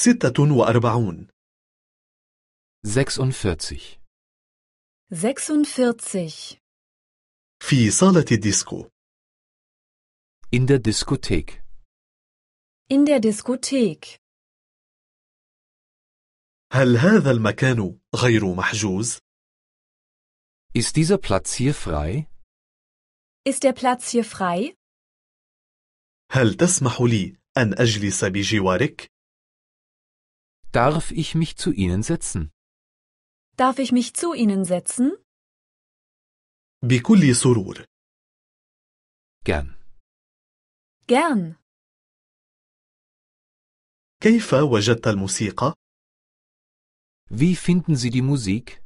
ستة وأربعون 46 في صالة الديسكو In der Diskothek. In der Diskothek. هل هذا المكان غير محجوز؟ Ist dieser Platz hier frei? Ist der Platz hier frei? هل تسمح لي أن أجلس بجوارك؟ Darf ich mich zu Ihnen setzen? Darf ich mich zu Ihnen setzen? بكل سرور. gern. gern. كيف وجدت الموسيقى؟ Wie finden Sie die Musik?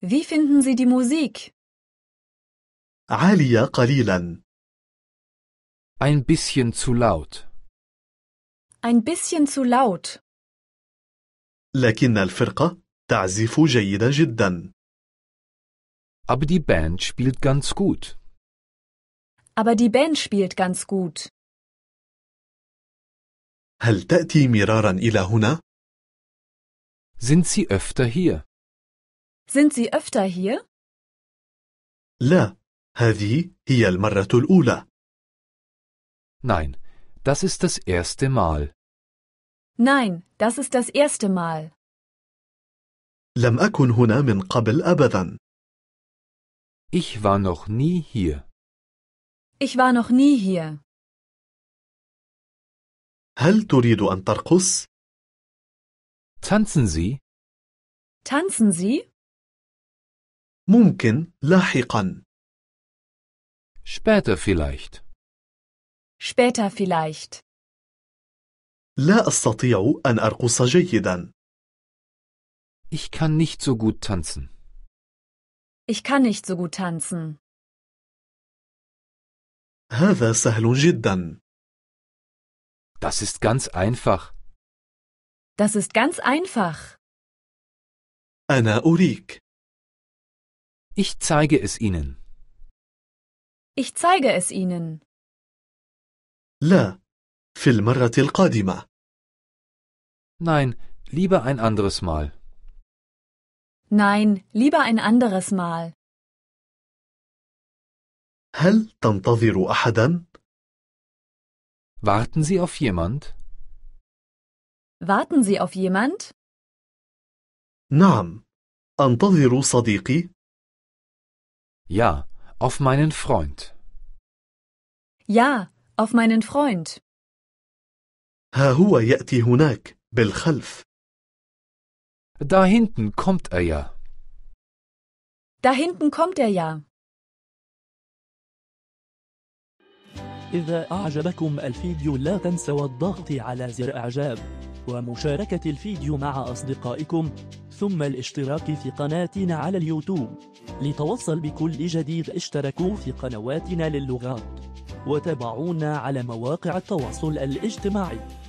Wie finden Sie die Musik? عالية قليلا. Ein bisschen zu laut. Ein bisschen zu laut. لكن الفرقة تعزف جيدا جدا. Aber die Band spielt ganz gut. Aber die Band spielt ganz gut. هل تأتي مرارا إلى هنا؟ Sind Sie öfter hier? Sind Sie öfter hier? لا، هذه هي المرة الأولى. Nein, das ist das erste Mal. Nein, das ist das erste Mal. لم أكن هنا من قبل أبدا. Ich war noch nie hier. Ich war noch nie hier. هل تريد أن ترقص؟ Tanzen Sie? Tanzen Sie? ممكن لاحقا. Später vielleicht. Später vielleicht. لا أستطيع أن أرقص جيدا. Ich kann nicht so gut tanzen. Ich kann nicht so gut tanzen. هذا سهل جدا. Das ist ganz einfach. Das ist ganz einfach. أنا أريك. Ich zeige es Ihnen. Ich zeige es Ihnen. لا، في المرة القادمة. Nein, lieber ein anderes Mal. Nein, lieber ein anderes Mal. هل تنتظر أحدا؟ Warten Sie auf jemand? Warten Sie auf jemand? نعم، أنتظر صديقي. Ja, auf meinen Freund. Ja, auf meinen Freund. ها هو يأتي هناك. بالخلف Da hinten kommt er ja. Da hinten kommt er ja. إذا أعجبكم الفيديو لا تنسوا الضغط على زر إعجاب ومشاركة الفيديو مع أصدقائكم ثم الاشتراك في قناتنا على اليوتيوب لتوصل بكل جديد اشتركوا في قنواتنا للغات وتابعونا على مواقع التواصل الاجتماعي